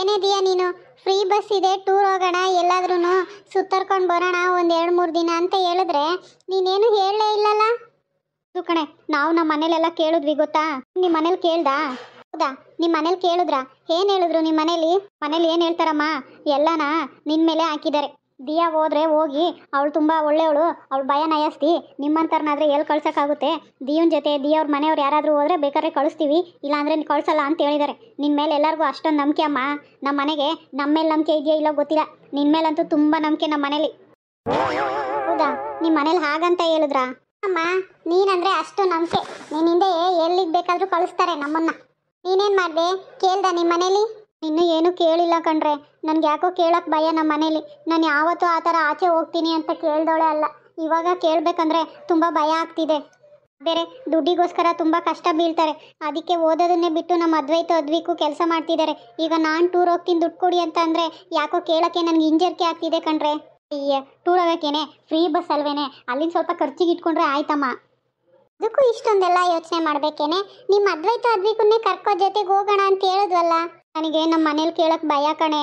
ಏನಿದೆಯಾ ನೀನು free bus ಇದೆ tour ಹೋಗೋಣ ಎಲ್ಲಾದ್ರೂ ಸುತ್ತರ್ಕೊಂಡು ಬರೋಣ ಒಂದು ಎರಡು ಮೂರು ದಿನ ಅಂತ ಹೇಳಿದ್ರೆ ನೀನೇನು ಹೇಳಲೇ ಇಲ್ಲಲ್ಲ ಅದು ಕಣೆ ನಾವು ನಮ್ಮ ಮನೇಲೆಲ್ಲ ಕೇಳಿದ್ವಿ ಗೊತ್ತಾ ನಿಮ್ಮ ಮನೇಲಿ ಕೇಳ್ದಾ ಹೌದಾ ನಿಮ್ಮ ಮನೇಲಿ ಕೇಳಿದ್ರಾ ಏನು ಹೇಳಿದ್ರು ನಿಮ್ಮ ಮನೇಲಿ ಮನೇಲಿ ಏನು ಹೇಳ್ತಾರಮ್ಮ ಎಲ್ಲನಾ ನಿನ್ನ ಮೇಲೆ ಹಾಕಿದ್ದಾರೆ ದಿಯಾ ಹೋದ್ರೆ ಹೋಗಿ ಅವಳು ತುಂಬ ಒಳ್ಳೆಯವಳು ಅವಳು ಭಯ ನಯಸ್ತಿ ನಿಮ್ಮಂಥವ್ರನ್ನಾದ್ರೆ ಎಲ್ಲಿ ಕಳ್ಸೋಕ್ಕಾಗುತ್ತೆ ದಿಯೋನ್ ಜೊತೆ ದಿಯವ್ರ ಮನೆಯವ್ರು ಯಾರಾದರೂ ಹೋದ್ರೆ ಬೇಕಾದ್ರೆ ಕಳಿಸ್ತೀವಿ ಇಲ್ಲಾಂದ್ರೆ ನೀನು ಕಳ್ಸಲ್ಲ ಅಂತ ಹೇಳಿದ್ದಾರೆ ನಿಮ್ಮ ಮೇಲೆ ಎಲ್ಲರಿಗೂ ಅಷ್ಟೊಂದು ನಂಬಿಕೆ ಅಮ್ಮ ನಮ್ಮ ಮನೆಗೆ ನಮ್ಮ ಮೇಲೆ ನಂಬಿಕೆ ಇದೆಯಾ ಇಲ್ಲೋ ಗೊತ್ತಿಲ್ಲ ನಿನ್ನ ಮೇಲಂತೂ ತುಂಬ ನಂಬಿಕೆ ನಮ್ಮ ಮನೇಲಿ ಹೌದಾ ನಿಮ್ಮ ಮನೇಲಿ ಹಾಗಂತ ಹೇಳಿದ್ರಾ ಅಮ್ಮ ನೀನಂದ್ರೆ ಅಷ್ಟು ನಂಬಿಕೆ ನಿನ್ನಿಂದೆ ಎಲ್ಲಿಗೆ ಬೇಕಾದರೂ ಕಳಿಸ್ತಾರೆ ನಮ್ಮನ್ನ ನೀನೇನು ಮಾಡಿದೆ ಕೇಳ್ದ ನಿಮ್ಮ ಮನೇಲಿ ಇನ್ನೂ ಏನೂ ಕೇಳಿಲ್ಲ ಕಣ್ರೆ ನನಗೆ ಯಾಕೋ ಕೇಳೋಕೆ ಭಯ ನಮ್ಮ ಮನೇಲಿ ನಾನು ಯಾವತ್ತೂ ಆ ಥರ ಆಚೆ ಹೋಗ್ತೀನಿ ಅಂತ ಕೇಳ್ದೋಳೆ ಅಲ್ಲ ಇವಾಗ ಕೇಳಬೇಕಂದ್ರೆ ತುಂಬ ಭಯ ಆಗ್ತಿದೆ ಬೇರೆ ದುಡ್ಡಿಗೋಸ್ಕರ ತುಂಬ ಕಷ್ಟ ಬೀಳ್ತಾರೆ ಅದಕ್ಕೆ ಓದೋದನ್ನೇ ಬಿಟ್ಟು ನಮ್ಮ ಅದ್ವೈತ ಅದ್ವಿಕು ಕೆಲಸ ಮಾಡ್ತಿದ್ದಾರೆ ಈಗ ನಾನು ಟೂರ್ ಹೋಗ್ತೀನಿ ದುಡ್ಡು ಕೊಡಿ ಅಂತ ಅಂದರೆ ಯಾಕೋ ಕೇಳೋಕ್ಕೆ ನನಗೆ ಇಂಜರ್ಕೆ ಆಗ್ತಿದೆ ಕಣ್ರೆ ಅಯ್ಯ ಟೂರ್ ಹೋಗೋಕ್ಕೇನೆ ಫ್ರೀ ಬಸ್ ಅಲ್ವೇನೆ ಅಲ್ಲಿಂದ ಸ್ವಲ್ಪ ಖರ್ಚಿಗೆ ಇಟ್ಕೊಂಡ್ರೆ ಆಯ್ತಮ್ಮ ಅದಕ್ಕೂ ಇಷ್ಟೊಂದೆಲ್ಲ ಯೋಚನೆ ಮಾಡ್ಬೇಕೇನೆ ನಿಮ್ಮ ಅದ್ವೈತ ಅದ್ವಿಕನ್ನೇ ಕರ್ಕೋ ಜೊತೆಗೆ ಹೋಗೋಣ ಅಂತ ಹೇಳಿದ್ವಲ್ಲ ನನಗೆ ನಮ್ಮ ಮನೇಲಿ ಕೇಳೋಕ್ಕೆ ಭಯ ಕಣೆ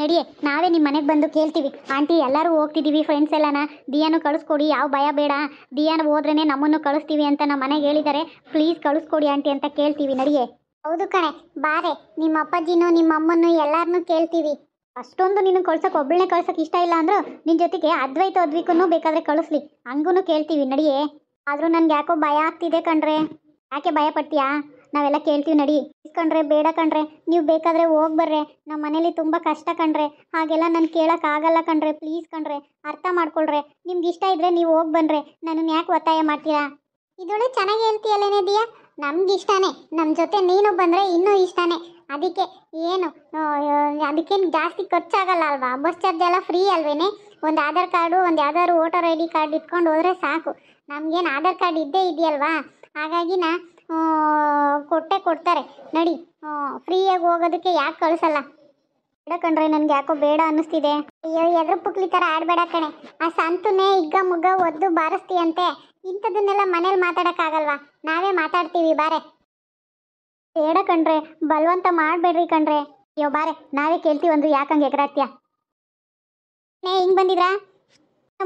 ನಡಿಯೆ ನಾವೇ ನಿಮ್ಮ ಮನೆಗೆ ಬಂದು ಕೇಳ್ತೀವಿ ಆಂಟಿ ಎಲ್ಲರೂ ಹೋಗ್ತಿದ್ದೀವಿ ಫ್ರೆಂಡ್ಸ್ ಎಲ್ಲನ ದಿಯಾನು ಕಳಿಸ್ಕೊಡಿ ಯಾವ ಭಯ ಬೇಡ ದಿಯಾನ ಹೋದ್ರೇ ನಮ್ಮನ್ನು ಕಳಿಸ್ತೀವಿ ಅಂತ ನಮ್ಮ ಮನೆಗೆ ಹೇಳಿದ್ದಾರೆ ಪ್ಲೀಸ್ ಕಳಿಸ್ಕೊಡಿ ಆಂಟಿ ಅಂತ ಕೇಳ್ತೀವಿ ನಡಿಯೆ ಹೌದು ಕಣೆ ಬಾರೆ ನಿಮ್ಮ ಅಪ್ಪಾಜಿನೂ ನಿಮ್ಮ ಅಮ್ಮನ್ನು ಎಲ್ಲರನ್ನೂ ಕೇಳ್ತೀವಿ ಅಷ್ಟೊಂದು ನೀನು ಕಳ್ಸೋಕೆ ಒಬ್ಬಳನ್ನೇ ಕಳ್ಸೋಕೆ ಇಷ್ಟ ಇಲ್ಲ ಅಂದ್ರೂ ನಿನ್ನ ಜೊತೆಗೆ ಅದ್ವೈತ ಅದ್ವಿಕೂ ಬೇಕಾದರೆ ಕಳಿಸ್ಲಿ ಹಂಗೂ ಕೇಳ್ತೀವಿ ನಡಿಯೆ ಆದರೂ ನನಗೆ ಯಾಕೋ ಭಯ ಆಗ್ತಿದೆ ಕಣ್ರೆ ಯಾಕೆ ಭಯ ಪಡ್ತೀಯಾ ನಾವೆಲ್ಲ ಕೇಳ್ತೀವಿ ನಡಿ ಇಸ್ಕೊಂಡ್ರೆ ಬೇಡ ಕಣ್ರೆ ನೀವು ಬೇಕಾದರೆ ಹೋಗಿ ಬರ್ರೆ ನಮ್ಮ ಮನೇಲಿ ತುಂಬ ಕಷ್ಟ ಕಣ್ರೆ ಹಾಗೆಲ್ಲ ನಾನು ಕೇಳೋಕ್ಕಾಗಲ್ಲ ಕಣ್ರೆ ಪ್ಲೀಸ್ ಕಣ್ರೆ ಅರ್ಥ ಮಾಡ್ಕೊಳ್ರೆ ನಿಮ್ಗೆ ಇಷ್ಟ ಇದ್ದರೆ ನೀವು ಹೋಗಿ ಬನ್ನ್ರೆ ನಾನು ಯಾಕೆ ಒತ್ತಾಯ ಮಾಡ್ತೀರಾ ಇದೊಳೆ ಚೆನ್ನಾಗಿ ಹೇಳ್ತೀಯಲ್ಲೇನೆ ದಿಯಾ ನಮ್ಗೆ ಇಷ್ಟನೇ ನಮ್ಮ ಜೊತೆ ನೀನು ಬಂದರೆ ಇನ್ನೂ ಇಷ್ಟನೇ ಅದಕ್ಕೆ ಏನು ಅದಕ್ಕೇನು ಜಾಸ್ತಿ ಖರ್ಚಾಗಲ್ಲ ಅಲ್ವಾ ಬಸ್ ಚಾರ್ಜ್ ಎಲ್ಲ ಫ್ರೀ ಅಲ್ವೇ ಒಂದು ಆಧಾರ್ ಕಾರ್ಡು ಒಂದು ಯಾವ್ದಾದ್ರು ವೋಟರ್ ಐ ಡಿ ಕಾರ್ಡ್ ಇಟ್ಕೊಂಡು ಹೋದರೆ ಸಾಕು ನಮಗೇನು ಆಧಾರ್ ಕಾರ್ಡ್ ಇದ್ದೇ ಇದೆಯಲ್ವಾ ಹಾಗಾಗಿ ನಾ ಕೊಟ್ಟೆ ಕೊಡ್ತಾರೆ ನಡಿ ಫ್ರೀಯಾಗಿ ಹೋಗೋದಕ್ಕೆ ಯಾಕೆ ಕಳ್ಸಲ್ಲ ಬೇಡ ಕಣ್ರೆ ನನಗೆ ಯಾಕೋ ಬೇಡ ಅನ್ನಿಸ್ತಿದೆ ಅಯ್ಯೋ ಎದ್ರ ಪುಕ್ಲಿ ಥರ ಆಡಬೇಡ ಕಣೆ ಆ ಸಂತುನೇ ಇಗ್ಗ ಮುಗ್ಗ ಒದ್ದು ಬಾರಿಸ್ತೀಯಂತೆ ಇಂಥದನ್ನೆಲ್ಲ ಮನೇಲಿ ಮಾತಾಡೋಕ್ಕಾಗಲ್ವಾ ನಾವೇ ಮಾತಾಡ್ತೀವಿ ಬಾರೆ ಬೇಡ ಕಣ್ರೆ ಬಲವಂತ ಮಾಡಬೇಡ್ರಿ ಕಣ್ರೆ ಅಯ್ಯೋ ಬಾರೆ ನಾವೇ ಕೇಳ್ತೀವಿ ಯಾಕಂಗೆ ಎಗರಾಡ್ತೀಯ ಏ ಹಿಂಗೆ ಬಂದಿದ್ರಾ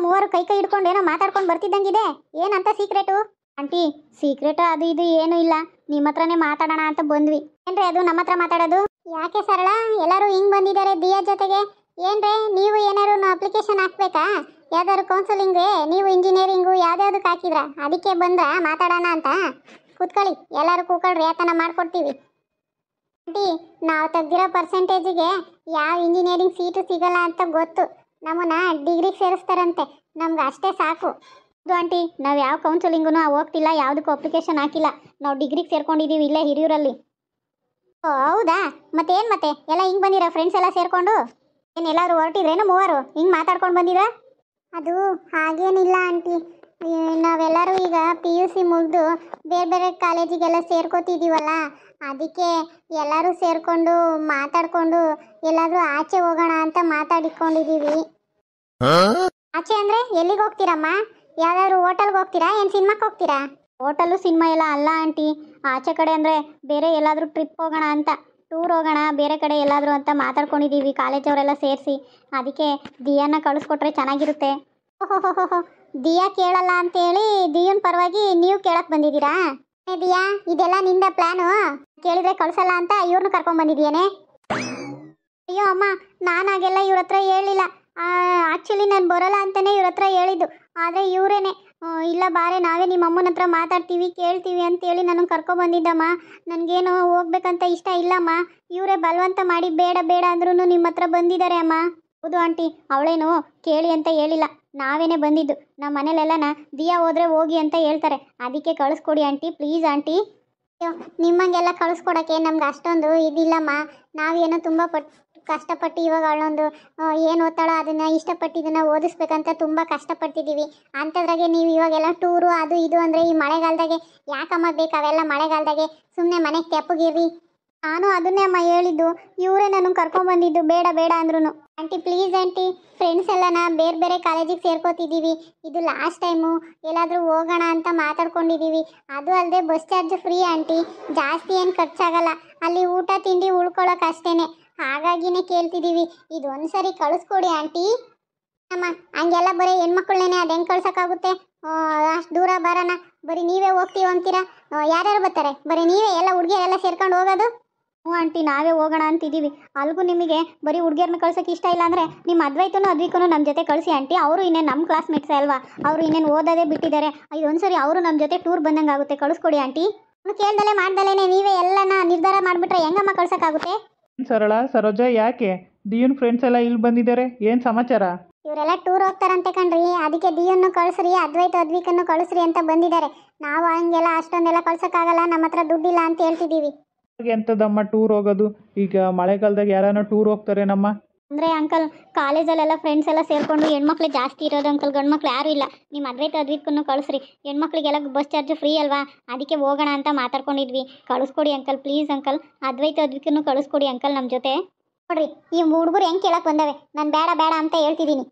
ಮೂವರು ಕೈ ಕೈ ಹಿಡ್ಕೊಂಡು ಏನೋ ಮಾತಾಡ್ಕೊಂಡು ಬರ್ತಿದ್ದಂಗಿದೆ ಏನಂತ ಸೀಕ್ರೆಟು ಆಂಟಿ ಸೀಕ್ರೆಟ್ ಅದು ಇದು ಏನು ಇಲ್ಲ ನಿಮ್ಮ ಹತ್ರನೇ ಮಾತಾಡೋಣ ಅಂತ ಬಂದ್ವಿ ಏನ್ರಿ ಅದು ನಮ್ಮ ಹತ್ರ ಮಾತಾಡೋದು ಯಾಕೆ ಸರಳ ಎಲ್ಲರೂ ಹಿಂಗ್ ಬಂದಿದ್ದಾರೆ ದಿಯ ಜೊತೆಗೆ ಏನ್ರಿ ನೀವು ಏನಾರು ಅಪ್ಲಿಕೇಶನ್ ಹಾಕ್ಬೇಕಾ ಯಾವ್ದಾದ್ರು ಕೌನ್ಸಿಲಿಂಗ್ ನೀವು ಇಂಜಿನಿಯರಿಂಗು ಯಾವ್ದಾವ್ದಕ್ಕೆ ಹಾಕಿದ್ರ ಅದಕ್ಕೆ ಬಂದ ಮಾತಾಡೋಣ ಅಂತ ಕೂತ್ಕೊಳ್ಳಿ ಎಲ್ಲರೂ ಕೂಕೊಳ್ರಿ ಯಾತನ ಮಾಡ್ಕೊಡ್ತೀವಿ ಆಂಟಿ ನಾವು ತೆಗ್ದಿರೋ ಪರ್ಸೆಂಟೇಜ್ಗೆ ಯಾವ ಇಂಜಿನಿಯರಿಂಗ್ ಸೀಟು ಸಿಗಲ್ಲ ಅಂತ ಗೊತ್ತು ನಮ್ಮನ್ನ ಡಿಗ್ರಿಗೆ ಸೇರಿಸ್ತಾರಂತೆ ನಮ್ಗೆ ಅಷ್ಟೇ ಸಾಕು ಹೌದು ಆಂಟಿ ನಾವು ಯಾವ ಕೌನ್ಸಿಲಿಂಗೂ ಹೋಗ್ತಿಲ್ಲ ಯಾವುದಕ್ಕೂ ಅಪ್ಲಿಕೇಶನ್ ಹಾಕಿಲ್ಲ ನಾವು ಡಿಗ್ರಿಗೆ ಸೇರ್ಕೊಂಡಿದ್ದೀವಿ ಇಲ್ಲೇ ಹಿರಿಯೂರಲ್ಲಿ ಓ ಹೌದಾ ಮತ್ತೆ ಏನು ಮತ್ತೆ ಎಲ್ಲ ಹಿಂಗೆ ಬಂದಿರೋ ಫ್ರೆಂಡ್ಸ್ ಎಲ್ಲ ಸೇರಿಕೊಂಡು ಏನು ಎಲ್ಲರೂ ಹೊರಟಿದ್ರೇನು ಮೂವರು ಹಿಂಗೆ ಮಾತಾಡ್ಕೊಂಡು ಬಂದಿದ್ರ ಅದು ಹಾಗೇನಿಲ್ಲ ಆಂಟಿ ನಾವೆಲ್ಲರೂ ಈಗ ಪಿ ಯು ಸಿ ಮುಗಿದು ಬೇರೆ ಬೇರೆ ಕಾಲೇಜಿಗೆಲ್ಲ ಸೇರ್ಕೋತಿದ್ದೀವಲ್ಲ ಅದಕ್ಕೆ ಎಲ್ಲರೂ ಸೇರಿಕೊಂಡು ಮಾತಾಡಿಕೊಂಡು ಎಲ್ಲಾದರೂ ಆಚೆ ಹೋಗೋಣ ಅಂತ ಮಾತಾಡಿಕೊಂಡಿದ್ದೀವಿ ಆಚೆ ಅಂದರೆ ಎಲ್ಲಿಗೆ ಹೋಗ್ತೀರಮ್ಮ ಯಾವ್ದಾದ್ರು ಹೋಟೆಲ್ಗೆ ಹೋಗ್ತೀರಾ ಏನು ಸಿನಿಮಾಕ್ಕೆ ಹೋಗ್ತೀರಾ ಹೋಟೆಲು ಸಿನಿಮಾ ಎಲ್ಲ ಅಲ್ಲ ಆಂಟಿ ಆಚೆ ಕಡೆ ಅಂದರೆ ಬೇರೆ ಎಲ್ಲಾದರೂ ಟ್ರಿಪ್ ಹೋಗೋಣ ಅಂತ ಟೂರ್ ಹೋಗೋಣ ಬೇರೆ ಕಡೆ ಎಲ್ಲಾದರೂ ಅಂತ ಮಾತಾಡ್ಕೊಂಡಿದ್ದೀವಿ ಕಾಲೇಜವರೆಲ್ಲ ಸೇರಿಸಿ ಅದಕ್ಕೆ ದಿಯಾನ ಕಳಿಸ್ಕೊಟ್ರೆ ಚೆನ್ನಾಗಿರುತ್ತೆ ಓಹೋಹೋಹೋ ದಿಯಾ ಕೇಳಲ್ಲ ಅಂತೇಳಿ ದಿಯನ್ ಪರವಾಗಿ ನೀವು ಕೇಳಕ್ಕೆ ಬಂದಿದ್ದೀರಾ ದಿಯಾ ಇದೆಲ್ಲ ನಿಂದ ಪ್ಲ್ಯಾನು ಕೇಳಿದ್ರೆ ಕಳ್ಸಲ್ಲ ಅಂತ ಇವ್ರನ್ನ ಕರ್ಕೊಂಡು ಅಯ್ಯೋ ಅಮ್ಮ ನಾನಾಗೆಲ್ಲ ಇವ್ರ ಹತ್ರ ಹೇಳಿಲ್ಲ ಆ್ಯಕ್ಚುಲಿ ನಾನು ಬರೋಲ್ಲ ಅಂತಲೇ ಇವ್ರ ಹತ್ರ ಹೇಳಿದ್ದು ಆದರೆ ಇವರೇನೆ ಇಲ್ಲ ಬಾರೆ ನಾವೇ ನಿಮ್ಮ ಅಮ್ಮನ ಹತ್ರ ಮಾತಾಡ್ತೀವಿ ಕೇಳ್ತೀವಿ ಅಂತೇಳಿ ನನಗೆ ಕರ್ಕೊಬಂದಿದ್ದಮ್ಮ ನನಗೇನು ಹೋಗ್ಬೇಕಂತ ಇಷ್ಟ ಇಲ್ಲಮ್ಮ ಇವರೇ ಬಲವಂತ ಮಾಡಿ ಬೇಡ ಬೇಡ ಅಂದ್ರೂ ನಿಮ್ಮ ಹತ್ರ ಬಂದಿದ್ದಾರೆ ಅಮ್ಮ ಹೌದು ಆಂಟಿ ಅವಳೇನು ಕೇಳಿ ಅಂತ ಹೇಳಿಲ್ಲ ನಾವೇನೆ ಬಂದಿದ್ದು ನಮ್ಮ ಮನೇಲೆಲ್ಲನ ದಿಯಾ ಹೋದರೆ ಹೋಗಿ ಅಂತ ಹೇಳ್ತಾರೆ ಅದಕ್ಕೆ ಕಳಿಸ್ಕೊಡಿ ಆಂಟಿ ಪ್ಲೀಸ್ ಆಂಟಿ ಅಯ್ಯೋ ನಿಮ್ಮಂಗೆಲ್ಲ ಕಳಿಸ್ಕೊಡೋಕ್ಕೆ ನಮ್ಗೆ ಅಷ್ಟೊಂದು ಇದಿಲ್ಲಮ್ಮ ನಾವೇನೋ ತುಂಬ ಪಟ್ ಕಷ್ಟಪಟ್ಟು ಇವಾಗ ಅವಳೊಂದು ಏನು ಓದ್ತಾಳೋ ಅದನ್ನು ಇಷ್ಟಪಟ್ಟು ಇದನ್ನು ಓದಿಸ್ಬೇಕಂತ ತುಂಬ ಕಷ್ಟಪಡ್ತಿದ್ದೀವಿ ಅಂಥದ್ರಾಗೆ ನೀವು ಇವಾಗೆಲ್ಲ ಟೂರು ಅದು ಇದು ಅಂದರೆ ಈ ಮಳೆಗಾಲದಾಗೆ ಯಾಕಮ್ಮ ಬೇಕು ಅವೆಲ್ಲ ಮಳೆಗಾಲದಾಗೆ ಸುಮ್ಮನೆ ಮನೆಗೆ ತೆಪ್ಪಗಿರಿ ನಾನು ಅದನ್ನೇ ಅಮ್ಮ ಹೇಳಿದ್ದು ಇವರೇ ನನಗೆ ಬಂದಿದ್ದು ಬೇಡ ಬೇಡ ಅಂದ್ರೂ ಆಂಟಿ ಪ್ಲೀಸ್ ಆಂಟಿ ಫ್ರೆಂಡ್ಸ್ ಎಲ್ಲನ ಬೇರೆ ಬೇರೆ ಕಾಲೇಜಿಗೆ ಸೇರ್ಕೋತಿದ್ದೀವಿ ಇದು ಲಾಸ್ಟ್ ಟೈಮು ಎಲ್ಲಾದರೂ ಹೋಗೋಣ ಅಂತ ಮಾತಾಡ್ಕೊಂಡಿದ್ದೀವಿ ಅದು ಅಲ್ಲದೆ ಬಸ್ ಚಾರ್ಜ್ ಫ್ರೀ ಆಂಟಿ ಜಾಸ್ತಿ ಏನು ಖರ್ಚಾಗಲ್ಲ ಅಲ್ಲಿ ಊಟ ತಿಂಡಿ ಉಳ್ಕೊಳ್ಳೋಕೆ ಅಷ್ಟೇ ಹಾಗಾಗಿನೇ ಕೇಳ್ತಿದ್ದೀವಿ ಇದು ಸರಿ ಕಳಿಸ್ಕೊಡಿ ಆಂಟಿ ಅಮ್ಮ ಹಂಗೆಲ್ಲ ಬರೀ ಹೆಣ್ಮಕ್ಳನ್ನೇ ಅದು ಹೆಂಗೆ ಕಳ್ಸೋಕ್ಕಾಗುತ್ತೆ ಅಷ್ಟು ದೂರ ಬರೋಣ ಬರೀ ನೀವೇ ಹೋಗ್ತೀವಿ ಅಂತೀರಾ ಯಾರ್ಯಾರು ಬರ್ತಾರೆ ಬರೀ ನೀವೇ ಎಲ್ಲ ಹುಡುಗಿಯರೆಲ್ಲ ಸೇರ್ಕೊಂಡು ಹೋಗೋದು ಹ್ಞೂ ಆಂಟಿ ನಾವೇ ಹೋಗೋಣ ಅಂತಿದ್ದೀವಿ ಅಲ್ಲಿಗೂ ನಿಮಗೆ ಬರೀ ಹುಡುಗಿಯರನ್ನ ಕಳ್ಸೋಕೆ ಇಷ್ಟ ಇಲ್ಲ ಅಂದರೆ ನಿಮ್ಮ ಅದ್ವೈತನು ಅದ್ವಿಕೂ ನಮ್ಮ ಜೊತೆ ಕಳಿಸಿ ಆಂಟಿ ಅವರು ಇನ್ನೇನು ನಮ್ಮ ಕ್ಲಾಸ್ಮೇಟ್ಸೇ ಅಲ್ವಾ ಅವರು ಇನ್ನೇನು ಓದೋದೇ ಬಿಟ್ಟಿದ್ದಾರೆ ಇದೊಂದು ಒಂದ್ಸರಿ ಅವರು ನಮ್ಮ ಜೊತೆ ಟೂರ್ ಬಂದಂಗೆ ಆಗುತ್ತೆ ಕಳಿಸ್ಕೊಡಿ ಆಂಟಿ ಕೇಳ್ದಲೇ ಮಾಡ್ದಲೇ ನೀವೇ ಎಲ್ಲನ ನಿರ್ಧಾರ ಮಾಡಿಬಿಟ್ರೆ ಹೆಂಗಮ್ಮ ಕಳ್ಸೋಕ್ಕಾಗುತ್ತೆ ಸರಳ ಸರೋಜ ಯಾಕೆ ದಿಯೂನ್ ಫ್ರೆಂಡ್ಸ್ ಎಲ್ಲ ಇಲ್ಲಿ ಬಂದಿದ್ದಾರೆ ಏನು ಸಮಾಚಾರ ಇವರೆಲ್ಲ ಟೂರ್ ಹೋಗ್ತಾರಂತೆ ಕಣ್ರಿ ಅದಕ್ಕೆ ದಿಯನ್ನು ಕಳಿಸ್ರಿ ಅದ್ವೈತ ಅದ್ವಿಕನ್ನು ಕಳಿಸ್ರಿ ಅಂತ ಬಂದಿದ್ದಾರೆ ನಾವು ಹಂಗೆಲ್ಲ ಅಷ್ಟೊಂದೆಲ್ಲ ಕಳ್ಸೋಕ್ಕಾಗಲ್ಲ ನಮ್ಮ ಹತ್ರ ದುಡ್ಡಿಲ್ಲ ಅಂತ ಹೇಳ್ತಿದ್ದೀವಿ ಎಂಥದ್ದಮ್ಮ ಟೂರ್ ಹೋಗೋದು ಈಗ ಮಳೆಗಾಲದಾಗ ಯಾರಾನ ಟೂರ್ ಹೋಗ್ತಾರೆ ನಮ್ಮ ಅಂದರೆ ಅಂಕಲ್ ಕಾಲೇಜಲ್ಲೆಲ್ಲ ಫ್ರೆಂಡ್ಸ್ ಎಲ್ಲ ಸೇರಿಕೊಂಡು ಹೆಣ್ಮಕ್ಳು ಜಾಸ್ತಿ ಇರೋದು ಅಂಕಲ್ ಗಂಡು ಮಕ್ಳು ಯಾರೂ ಇಲ್ಲ ನಿಮ್ಮ ಅದ್ವೈತ ಅದ್ವೈತಕ್ಕೂ ಕಳಿಸ್ರಿ ಹೆಣ್ಮಕ್ಳಿಗೆಲ್ಲ ಬಸ್ ಚಾರ್ಜ್ ಫ್ರೀ ಅಲ್ವಾ ಅದಕ್ಕೆ ಹೋಗೋಣ ಅಂತ ಮಾತಾಡ್ಕೊಂಡಿದ್ವಿ ಕಳಿಸ್ಕೊಡಿ ಅಂಕಲ್ ಪ್ಲೀಸ್ ಅಂಕಲ್ ಅದ್ವೈತ ಅದ್ವಿಕನ್ನು ಕಳಿಸ್ಕೊಡಿ ಅಂಕಲ್ ನಮ್ಮ ಜೊತೆ ನೋಡ್ರಿ ಈ ಹುಡುಗರು ಹೆಂಗೆ ಕೇಳಕ್ಕೆ ಬಂದವೆ ನಾನು ಬೇಡ ಬೇಡ ಅಂತ ಹೇಳ್ತಿದ್ದೀನಿ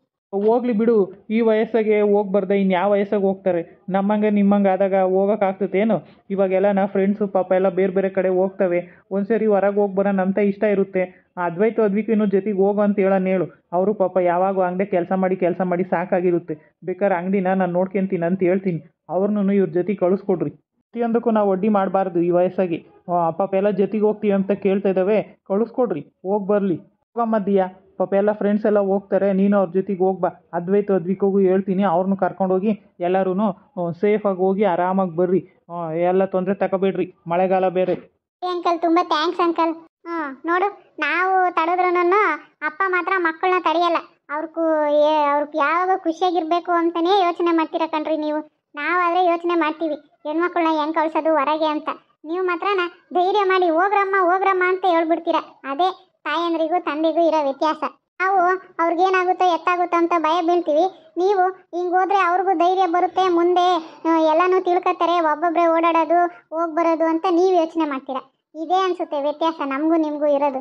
ಹೋಗ್ಲಿ ಬಿಡು ಈ ವಯಸ್ಸಾಗೆ ಹೋಗ್ಬಾರ್ದೆ ಇನ್ನು ಯಾವ ವಯಸ್ಸಾಗ ಹೋಗ್ತಾರೆ ನಮ್ಮಂಗೆ ನಿಮ್ಮಂಗೆ ಆದಾಗ ಏನು ಇವಾಗೆಲ್ಲ ನಾ ಫ್ರೆಂಡ್ಸು ಪಾಪ ಎಲ್ಲ ಬೇರೆ ಬೇರೆ ಕಡೆ ಹೋಗ್ತವೆ ಒಂದು ಸರಿ ಹೊರಗೆ ಹೋಗಿ ಬರೋ ಅಂತ ಇಷ್ಟ ಇರುತ್ತೆ ಅದ್ವೈತ ಅದ್ವೈತು ಜೊತೆಗೆ ಹೋಗು ಅಂತ ಹೇಳೋಣ ಹೇಳು ಅವರು ಪಾಪ ಯಾವಾಗ ಅಂಗಡಿ ಕೆಲಸ ಮಾಡಿ ಕೆಲಸ ಮಾಡಿ ಸಾಕಾಗಿರುತ್ತೆ ಬೇಕಾದ್ರೆ ಅಂಗಡಿನ ನಾನು ನೋಡ್ಕೊಂತೀನಿ ಅಂತ ಹೇಳ್ತೀನಿ ಅವ್ರನ್ನೂ ಇವ್ರ ಜೊತೆಗೆ ಕಳಿಸ್ಕೊಡ್ರಿ ಪ್ರತಿಯೊಂದಕ್ಕೂ ನಾವು ಒಡ್ಡಿ ಮಾಡಬಾರ್ದು ಈ ವಯಸ್ಸಾಗಿ ಪಾಪ ಎಲ್ಲ ಜೊತೆಗೆ ಹೋಗ್ತೀವಿ ಅಂತ ಕೇಳ್ತಾ ಇದ್ದಾವೆ ಕಳಿಸ್ಕೊಡ್ರಿ ಹೋಗಿ ಬರಲಿ ಹೋಗಮ್ಮದಿಯಾ ಪಾಪ ಎಲ್ಲ ಫ್ರೆಂಡ್ಸ್ ಎಲ್ಲ ಹೋಗ್ತಾರೆ ನೀನು ಅವ್ರ ಜೊತೆಗೆ ಹೋಗ್ಬಾ ಬಾ ಅದ್ವೈತ ಅದ್ವಿಕೋಗು ಹೇಳ್ತೀನಿ ಅವ್ರನ್ನೂ ಕರ್ಕೊಂಡೋಗಿ ಎಲ್ಲರೂ ಸೇಫಾಗಿ ಹೋಗಿ ಆರಾಮಾಗಿ ಬರ್ರಿ ಎಲ್ಲ ತೊಂದರೆ ತಗೋಬೇಡ್ರಿ ಮಳೆಗಾಲ ಬೇರೆ ಅಂಕಲ್ ತುಂಬ ಥ್ಯಾಂಕ್ಸ್ ಅಂಕಲ್ ಹ್ಞೂ ನೋಡು ನಾವು ತಡೆದ್ರೂ ಅಪ್ಪ ಮಾತ್ರ ಮಕ್ಕಳನ್ನ ತಡೆಯಲ್ಲ ಅವ್ರಿಗೂ ಅವ್ರಿಗೆ ಯಾವಾಗ ಖುಷಿಯಾಗಿರಬೇಕು ಅಂತಲೇ ಯೋಚನೆ ಮಾಡ್ತೀರ ಕಣ್ರಿ ನೀವು ನಾವಾದರೆ ಯೋಚನೆ ಮಾಡ್ತೀವಿ ಹೆಣ್ಮಕ್ಳನ್ನ ಹೆಂಗೆ ಕಳ್ಸೋದು ಹೊರಗೆ ಅಂತ ನೀವು ಮಾತ್ರ ಧೈರ್ಯ ಮಾಡಿ ಹೋಗ್ರಮ್ಮ ಹೋಗ್ರಮ್ಮ ಅಂತ ಹೇಳ್ಬಿಡ್ತೀರ ಅದೇ ತಾಯಂದ್ರಿಗೂ ತಂದೆಗೂ ಇರೋ ವ್ಯತ್ಯಾಸ ನಾವು ಅವ್ರಿಗೇನಾಗುತ್ತೋ ಎತ್ತಾಗುತ್ತೋ ಅಂತ ಭಯ ಬೀಳ್ತೀವಿ ನೀವು ಹಿಂಗೆ ಹೋದ್ರೆ ಅವ್ರಿಗೂ ಧೈರ್ಯ ಬರುತ್ತೆ ಮುಂದೆ ಎಲ್ಲನೂ ತಿಳ್ಕೊತಾರೆ ಒಬ್ಬೊಬ್ಬರೇ ಓಡಾಡೋದು ಹೋಗಿ ಬರೋದು ಅಂತ ನೀವು ಯೋಚನೆ ಮಾಡ್ತೀರಾ ಇದೇ ಅನಿಸುತ್ತೆ ವ್ಯತ್ಯಾಸ ನಮಗೂ ನಿಮಗೂ ಇರೋದು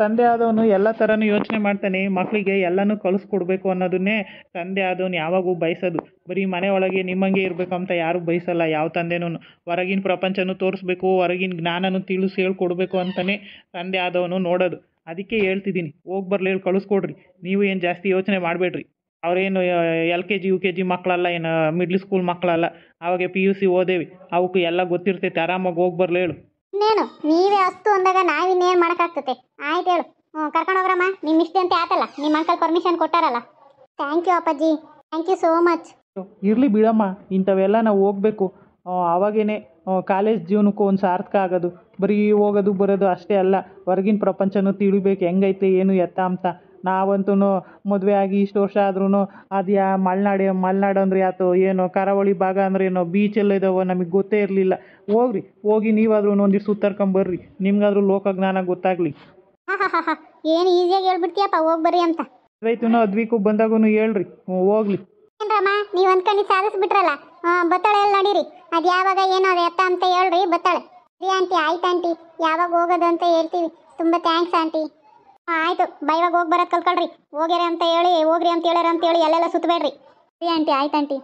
ತಂದೆ ಆದವನು ಎಲ್ಲ ಥರನೂ ಯೋಚನೆ ಮಾಡ್ತಾನೆ ಮಕ್ಕಳಿಗೆ ಎಲ್ಲನೂ ಕಲಿಸ್ಕೊಡ್ಬೇಕು ಅನ್ನೋದನ್ನೇ ತಂದೆ ಆದವನು ಯಾವಾಗೂ ಬಯಸೋದು ಬರೀ ಮನೆ ಒಳಗೆ ನಿಮ್ಮಂಗೆ ಇರಬೇಕು ಅಂತ ಯಾರೂ ಬಯಸಲ್ಲ ಯಾವ ತಂದೆನೂ ಹೊರಗಿನ ಪ್ರಪಂಚನೂ ತೋರಿಸ್ಬೇಕು ಹೊರಗಿನ ಜ್ಞಾನನೂ ತಿಳಿಸಿ ಹೇಳ್ಕೊಡ್ಬೇಕು ಅಂತಲೇ ತಂದೆ ಆದವನು ನೋಡೋದು ಅದಕ್ಕೆ ಹೇಳ್ತಿದ್ದೀನಿ ಹೋಗಿ ಬರಲಿ ಹೇಳಿ ಕಳಿಸ್ಕೊಡ್ರಿ ನೀವು ಏನು ಜಾಸ್ತಿ ಯೋಚನೆ ಮಾಡಬೇಡ್ರಿ ಅವರೇನು L K G U K G ಮಕ್ಕಳಲ್ಲ ಏನು ಮಿಡ್ಲ್ ಸ್ಕೂಲ್ ಮಕ್ಕಳಲ್ಲ ಅವಾಗೆ ಪಿ ಯು ಸಿ ಓದೇವಿ ಅವಕ್ಕೆ ಎಲ್ಲ ಗೊತ್ತಿರ್ತೈತೆ ಆರಾಮಾಗಿ ಹೋಗಿ ಬರಲಿ ಹೇಳು ಇನ್ನೇನು ನೀವೇ ಅಸ್ತು ಅಂದಾಗ ನಾವಿನ್ನೇನು ಮಾಡೋಕ್ಕಾಗ್ತದೆ ಆಯ್ತು ಹೇಳು ಹ್ಞೂ ಹೋಗ್ರಮ್ಮ ನಿಮ್ಮ ಇಷ್ಟೇ ಅಂತ ಆತಲ್ಲ ನಿಮ್ಮ ಅಂಕಲ್ ಪರ್ಮಿಷನ್ ಕೊಟ್ಟಾರಲ್ಲ ಥ್ಯಾಂಕ್ ಯು ಅಪ್ಪಾಜಿ ಥ್ಯಾಂಕ್ ಯು ಸೋ ಮಚ್ ಇರಲಿ ಬಿಡಮ್ಮ ಇಂಥವೆಲ್ಲ ನಾವು ಹೋಗ್ಬೇಕು ಆವಾಗೇನೆ ಕಾಲೇಜ್ ಜೀವನಕ್ಕೂ ಒಂದು ಸಾರ್ಥಕ ಆಗೋದು ಬರೀ ಹೋಗೋದು ಬರೋದು ಅಷ್ಟೇ ಅಲ್ಲ ಹೊರಗಿನ ಪ್ರಪಂಚನೂ ತಿಳಿಬೇಕು ಹೆಂಗೈತೆ ಏನು ಎತ್ತ ಅಂತ ನಾವಂತೂ ಮದುವೆ ಆಗಿ ಇಷ್ಟು ವರ್ಷ ಆದ್ರೂ ಅದು ಯಾ ಮಲೆನಾಡು ಮಲೆನಾಡು ಅಂದರೆ ಯಾತು ಏನು ಕರಾವಳಿ ಭಾಗ ಅಂದರೆ ಏನು ಎಲ್ಲ ಇದಾವೋ ನಮಗೆ ಗೊತ್ತೇ ಇರಲಿಲ್ಲ ಹೋಗ್ರಿ ಹೋಗಿ ನೀವಾದ್ರೂ ಒಂದಿಷ್ಟು ಸುತ್ತಾಡ್ಕೊಂಬರ್ರಿ ಲೋಕ ಲೋಕಜ್ಞಾನ ಗೊತ್ತಾಗಲಿ ಏನು ಈಸಿಯಾಗಿ ಹೇಳ್ಬಿಡ್ತೀಯಪ್ಪ ಹೋಗಿ ಬರ್ರಿ ಅಂತ ರೈತನು ಅದ್ವಿಕು ಬಂದಾಗೂ ಹೇಳ್ರಿ ಹೋಗ್ಲಿ ಏನ್ರಮ್ಮ ನೀವು ಅಂದ್ಕೊಂಡು ಸಾಧಿಸ್ಬಿಟ್ರಲ್ಲ ಬತ್ತಾಳೆ ಎಲ್ಲ ನಡೀರಿ ಅದು ಯಾವಾಗ ಏನೋ ಅದು ಎತ್ತ ಅಂತ ಹೇಳ್ರಿ ಬತ್ತಳೆ ಸರಿ ಆಂಟಿ ಆಯ್ತು ಆಂಟಿ ಯಾವಾಗ ಹೋಗೋದು ಅಂತ ಹೇಳ್ತೀವಿ ತುಂಬ ಥ್ಯಾಂಕ್ಸ್ ಆಂಟಿ ಆಯ್ತು ಬೈವಾಗ ಹೋಗಿ ಬರೋದು ಕಲ್ತ್ಕೊಳ್ರಿ ಹೋಗ್ಯಾರ ಅಂತ ಹೇಳಿ ಹೋಗ್ರಿ ಅಂತ ಹೇಳ್ಯಾರ ಅಂತ ಹೇಳಿ ಎಲ್ಲೆಲ್ಲ ಸುತ್ತಬೇಡ್ರಿ ಸರಿ ಆಂಟಿ ಆಯ್ತು ಆಂಟಿ